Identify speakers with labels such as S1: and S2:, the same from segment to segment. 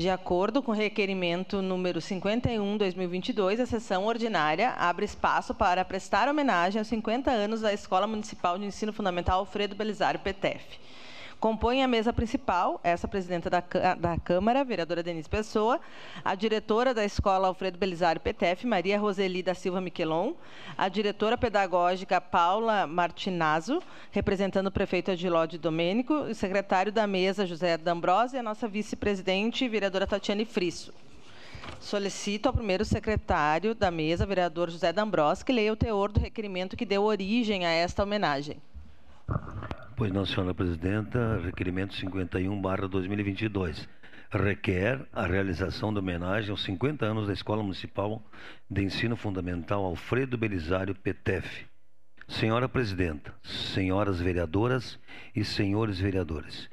S1: De acordo com o requerimento número 51/2022, a sessão ordinária abre espaço para prestar homenagem aos 50 anos da Escola Municipal de Ensino Fundamental Alfredo Belisário PTF. Compõem a mesa principal essa presidenta da, da Câmara, vereadora Denise Pessoa, a diretora da Escola Alfredo Belisário PTF, Maria Roseli da Silva Miquelon, a diretora pedagógica Paula Martinazzo, representando o prefeito Adilode Domênico, o secretário da mesa José D'Ambrosio e a nossa vice-presidente, vereadora Tatiane Frisso. Solicito ao primeiro secretário da mesa, vereador José D'Ambrosio, que leia o teor do requerimento que deu origem a esta homenagem.
S2: Pois não, senhora presidenta, requerimento 51 2022 requer a realização da homenagem aos 50 anos da Escola Municipal de Ensino Fundamental Alfredo Belisário PTF. Senhora Presidenta, senhoras vereadoras e senhores vereadores.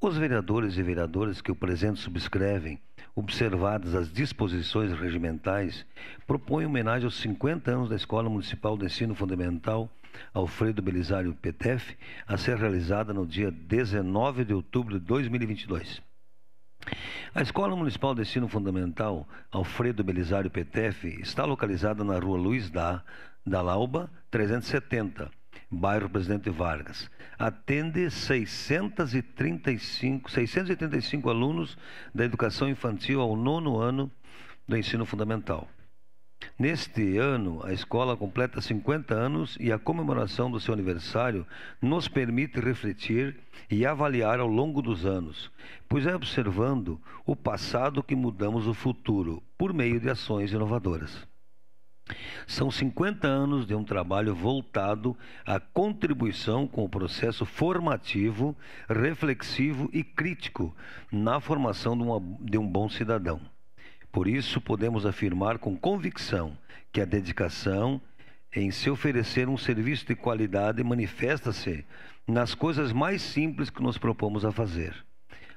S2: Os vereadores e vereadoras que o presente subscrevem, observadas as disposições regimentais, propõem homenagem aos 50 anos da Escola Municipal de Ensino Fundamental Alfredo Belisário Petef, a ser realizada no dia 19 de outubro de 2022. A Escola Municipal de Ensino Fundamental Alfredo Belisário Petef está localizada na rua Luiz da, da Lauba, 370, bairro Presidente Vargas. Atende 635, 635 alunos da educação infantil ao nono ano do ensino fundamental. Neste ano, a escola completa 50 anos e a comemoração do seu aniversário nos permite refletir e avaliar ao longo dos anos, pois é observando o passado que mudamos o futuro por meio de ações inovadoras. São 50 anos de um trabalho voltado à contribuição com o processo formativo, reflexivo e crítico na formação de, uma, de um bom cidadão. Por isso, podemos afirmar com convicção que a dedicação em se oferecer um serviço de qualidade manifesta-se nas coisas mais simples que nos propomos a fazer.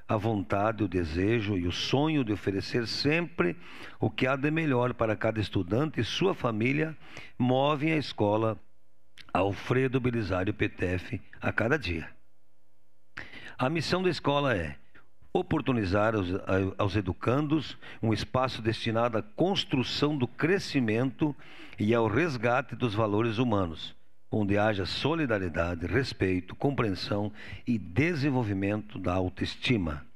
S2: A vontade, o desejo e o sonho de oferecer sempre o que há de melhor para cada estudante e sua família movem a escola Alfredo Belisário PTF a cada dia. A missão da escola é oportunizar aos, aos, educandos um espaço destinado à construção do crescimento e ao resgate dos valores humanos, onde haja solidariedade, respeito, compreensão e desenvolvimento da autoestima,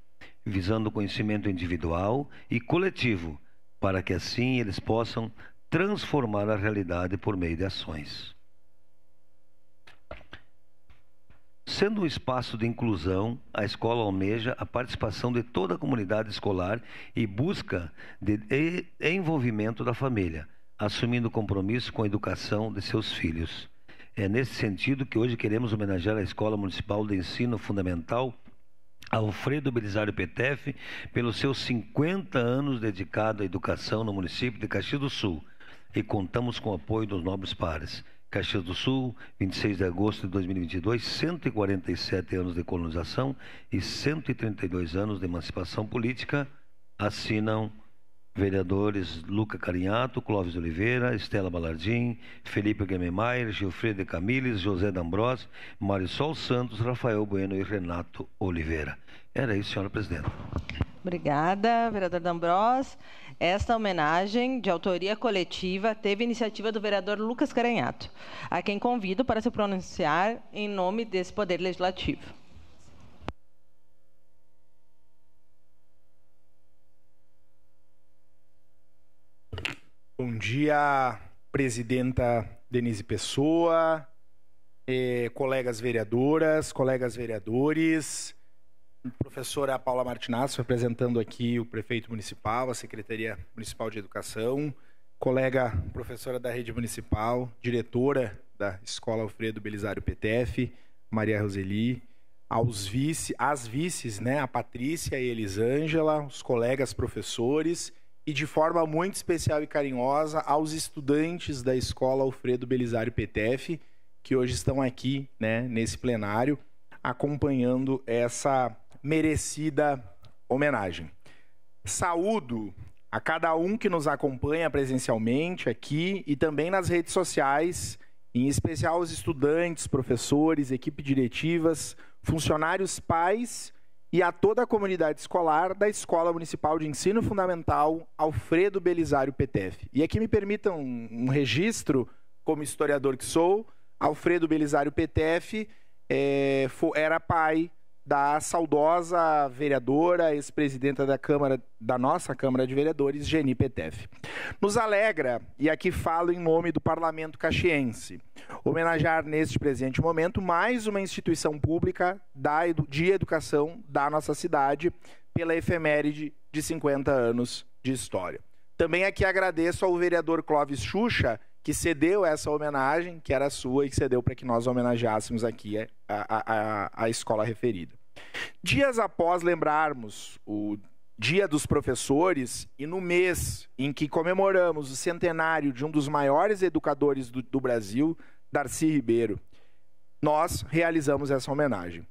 S2: visando o conhecimento individual e coletivo, para que assim eles possam transformar a realidade por meio de ações. Sendo um espaço de inclusão, a escola almeja a participação de toda a comunidade escolar e busca de envolvimento da família, assumindo compromisso com a educação de seus filhos. É nesse sentido que hoje queremos homenagear a Escola Municipal de Ensino Fundamental Alfredo Belisário Petef pelos seus 50 anos dedicados à educação no município de Caxias do Sul e contamos com o apoio dos nobres pares. Caxias do Sul, 26 de agosto de 2022, 147 anos de colonização e 132 anos de emancipação política, assinam vereadores Luca Carinhato, Clóvis Oliveira, Estela Balardim, Felipe Guememeyer, Gilfredo Camiles, José D'Ambrós, Marisol Santos, Rafael Bueno e Renato Oliveira. Era isso, senhora presidenta.
S1: Obrigada, vereador D'Ambrós. Esta homenagem de autoria coletiva teve iniciativa do vereador Lucas Caranhato, a quem convido para se pronunciar em nome desse Poder Legislativo.
S3: Bom dia, presidenta Denise Pessoa, eh, colegas vereadoras, colegas vereadores professora é Paula Martinazzo, representando aqui o prefeito municipal, a Secretaria Municipal de Educação, colega professora da rede municipal, diretora da Escola Alfredo Belisário PTF, Maria Roseli, aos vice, as vices, né, a Patrícia e a Elisângela, os colegas professores e de forma muito especial e carinhosa aos estudantes da Escola Alfredo Belisário PTF, que hoje estão aqui, né, nesse plenário, acompanhando essa merecida homenagem. Saúdo a cada um que nos acompanha presencialmente aqui e também nas redes sociais, em especial os estudantes, professores, equipe diretivas, funcionários pais e a toda a comunidade escolar da Escola Municipal de Ensino Fundamental Alfredo Belisário PTF. E aqui me permitam um, registro, como historiador que sou, Alfredo Belisário PTF é, eh, era pai da saudosa vereadora, ex-presidenta da Câmara, da nossa Câmara de Vereadores, Geni Petef. Nos alegra, e aqui falo em nome do Parlamento Caxiense, homenagear neste presente momento mais uma instituição pública da, de educação da nossa cidade pela efeméride de 50 anos de história. Também aqui agradeço ao vereador Clóvis Xuxa, que cedeu essa homenagem, que era sua, e que cedeu para que nós homenageássemos aqui a, a, a escola referida. Dias após lembrarmos o Dia dos Professores e no mês em que comemoramos o centenário de um dos maiores educadores do, do Brasil, Darcy Ribeiro, nós realizamos essa homenagem.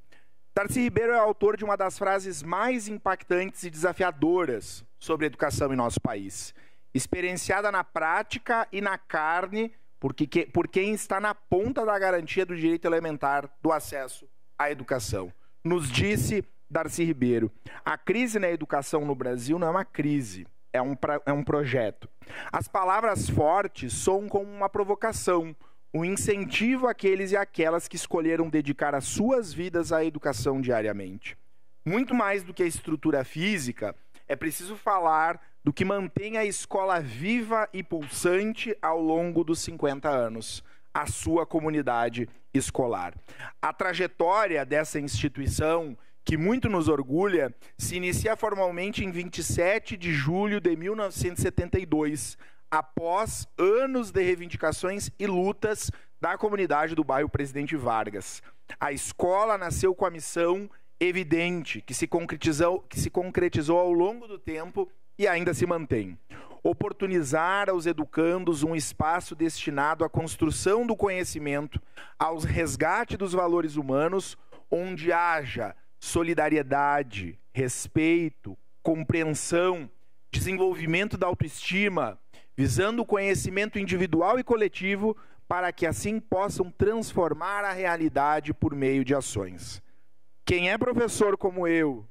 S3: Darcy Ribeiro é autor de uma das frases mais impactantes e desafiadoras sobre educação em nosso país, experienciada na prática e na carne porque que, por quem está na ponta da garantia do direito elementar do acesso à educação. Nos disse Darcy Ribeiro: a crise na educação no Brasil não é uma crise, é um, pra, é um projeto. As palavras fortes soam como uma provocação, um incentivo àqueles e àquelas que escolheram dedicar as suas vidas à educação diariamente. Muito mais do que a estrutura física, é preciso falar do que mantém a escola viva e pulsante ao longo dos 50 anos, a sua comunidade escolar. A trajetória dessa instituição, que muito nos orgulha, se inicia formalmente em 27 de julho de 1972, após anos de reivindicações e lutas da comunidade do bairro Presidente Vargas. A escola nasceu com a missão evidente, que se concretizou, que se concretizou ao longo do tempo e ainda se mantém oportunizar aos educandos um espaço destinado à construção do conhecimento, ao resgate dos valores humanos, onde haja solidariedade, respeito, compreensão, desenvolvimento da autoestima, visando o conhecimento individual e coletivo para que assim possam transformar a realidade por meio de ações. Quem é professor como eu,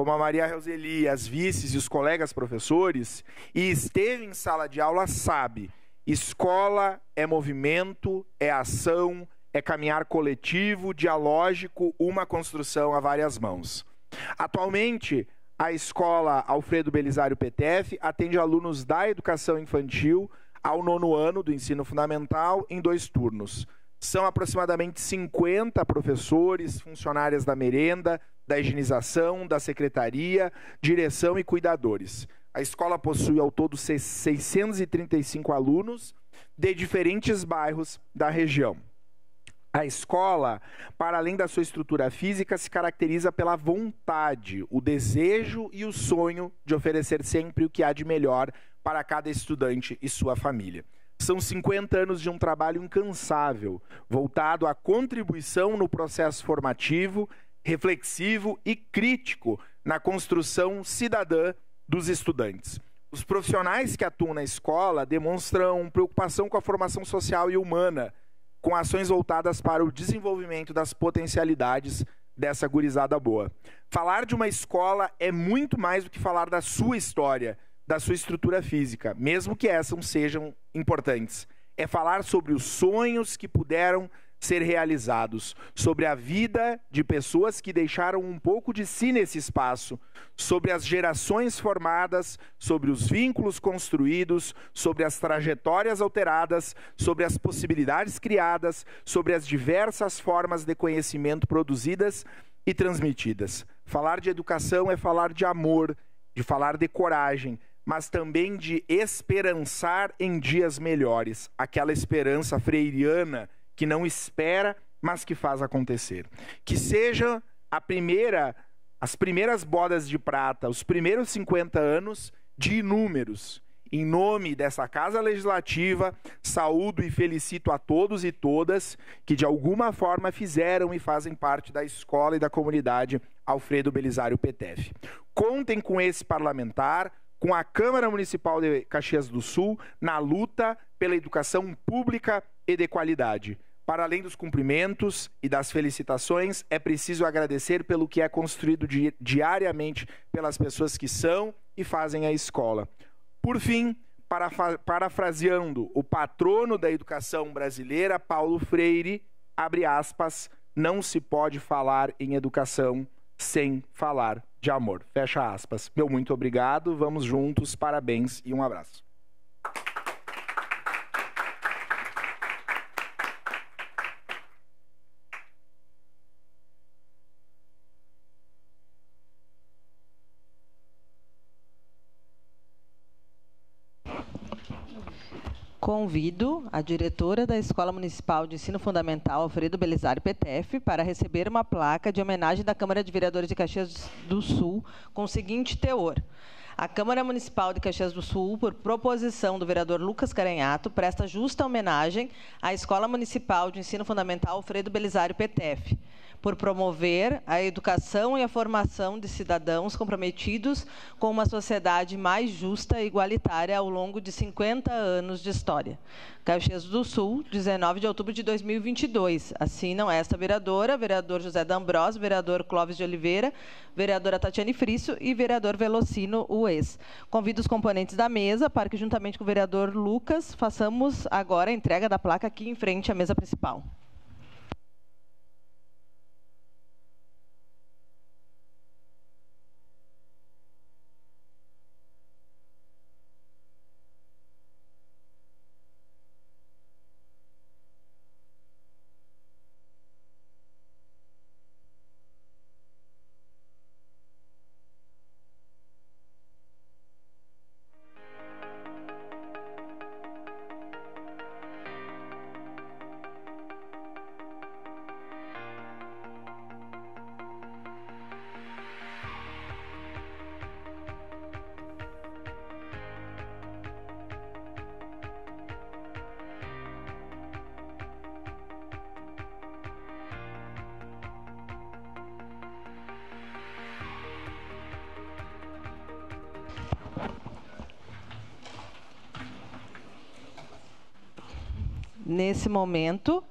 S3: como a Maria Roseli, as vices e os colegas professores, e esteve em sala de aula, sabe: escola é movimento, é ação, é caminhar coletivo, dialógico, uma construção a várias mãos. Atualmente, a escola Alfredo Belisário PTF atende alunos da educação infantil ao nono ano do ensino fundamental em dois turnos. São aproximadamente 50 professores, funcionárias da merenda, da higienização, da secretaria, direção e cuidadores. A escola possui ao todo 635 alunos de diferentes bairros da região. A escola, para além da sua estrutura física, se caracteriza pela vontade, o desejo e o sonho de oferecer sempre o que há de melhor para cada estudante e sua família. São 50 anos de um trabalho incansável, voltado à contribuição no processo formativo, reflexivo e crítico na construção cidadã dos estudantes. Os profissionais que atuam na escola demonstram preocupação com a formação social e humana, com ações voltadas para o desenvolvimento das potencialidades dessa gurizada boa. Falar de uma escola é muito mais do que falar da sua história, da sua estrutura física, mesmo que essas sejam importantes. É falar sobre os sonhos que puderam ser realizados sobre a vida de pessoas que deixaram um pouco de si nesse espaço, sobre as gerações formadas, sobre os vínculos construídos, sobre as trajetórias alteradas, sobre as possibilidades criadas, sobre as diversas formas de conhecimento produzidas e transmitidas. Falar de educação é falar de amor, de falar de coragem, mas também de esperançar em dias melhores, aquela esperança freiriana que não espera, mas que faz acontecer. Que seja a primeira, as primeiras bodas de prata, os primeiros 50 anos de números. Em nome dessa Casa Legislativa, saúdo e felicito a todos e todas que de alguma forma fizeram e fazem parte da escola e da comunidade Alfredo Belisário PTF. Contem com esse parlamentar, com a Câmara Municipal de Caxias do Sul, na luta pela educação pública e de qualidade. Para além dos cumprimentos e das felicitações, é preciso agradecer pelo que é construído di diariamente pelas pessoas que são e fazem a escola. Por fim, parafraseando o patrono da educação brasileira, Paulo Freire, abre aspas, não se pode falar em educação sem falar de amor. Fecha aspas. Meu muito obrigado, vamos juntos, parabéns e um abraço.
S1: Convido a diretora da Escola Municipal de Ensino Fundamental, Alfredo Belisário PTF para receber uma placa de homenagem da Câmara de Vereadores de Caxias do Sul com o seguinte teor: a Câmara Municipal de Caxias do Sul, por proposição do vereador Lucas Caranhato, presta justa homenagem à Escola Municipal de Ensino Fundamental Alfredo Belisário PTF, por promover a educação e a formação de cidadãos comprometidos com uma sociedade mais justa e igualitária ao longo de 50 anos de história. Caxias do Sul, 19 de outubro de 2022. Assinam é esta vereadora, vereador José D'Ambrós, vereador Clóvis de Oliveira, vereadora Tatiane Frisso e vereador Velocino Ué. Convido os componentes da mesa para que, juntamente com o vereador Lucas, façamos agora a entrega da placa aqui em frente à mesa principal. nesse momento,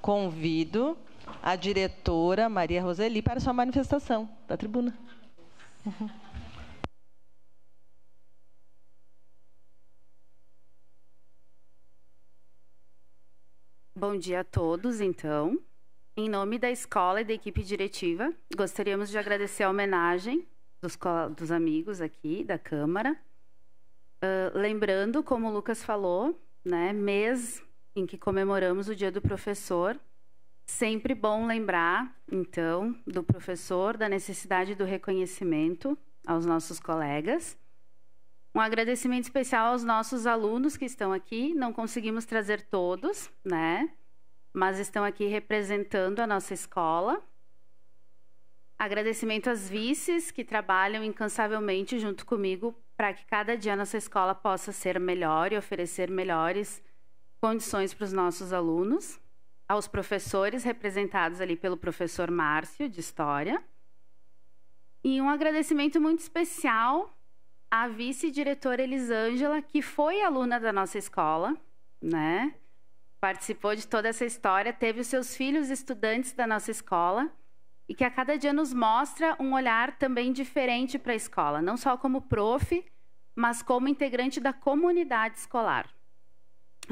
S1: convido a diretora Maria Roseli para sua manifestação da tribuna. Uhum.
S4: Bom dia a todos, então. Em nome da escola e da equipe diretiva, gostaríamos de agradecer a homenagem dos, dos amigos aqui da Câmara. Uh, lembrando, como o Lucas falou, né, mês em que comemoramos o Dia do Professor. Sempre bom lembrar, então, do professor, da necessidade do reconhecimento aos nossos colegas. Um agradecimento especial aos nossos alunos que estão aqui. Não conseguimos trazer todos, né? Mas estão aqui representando a nossa escola. Agradecimento às vices que trabalham incansavelmente junto comigo para que cada dia a nossa escola possa ser melhor e oferecer melhores condições para os nossos alunos, aos professores representados ali pelo professor Márcio de História. E um agradecimento muito especial à vice-diretora Elisângela, que foi aluna da nossa escola, né? Participou de toda essa história, teve os seus filhos estudantes da nossa escola e que a cada dia nos mostra um olhar também diferente para a escola, não só como prof, mas como integrante da comunidade escolar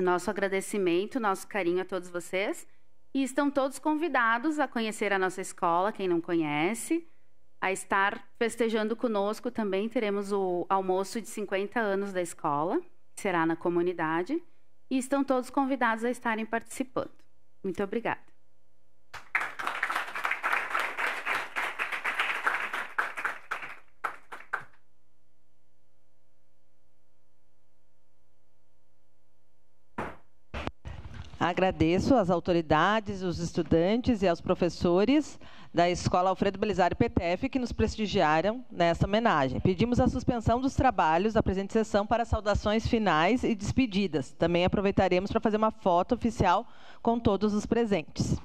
S4: nosso agradecimento, nosso carinho a todos vocês. E estão todos convidados a conhecer a nossa escola, quem não conhece, a estar festejando conosco também. Teremos o almoço de 50 anos da escola, será na comunidade. E estão todos convidados a estarem participando. Muito obrigada.
S1: Agradeço às autoridades, os estudantes e aos professores da Escola Alfredo Belisário PTF que nos prestigiaram nesta homenagem. Pedimos a suspensão dos trabalhos da presente sessão para saudações finais e despedidas. Também aproveitaremos para fazer uma foto oficial com todos os presentes.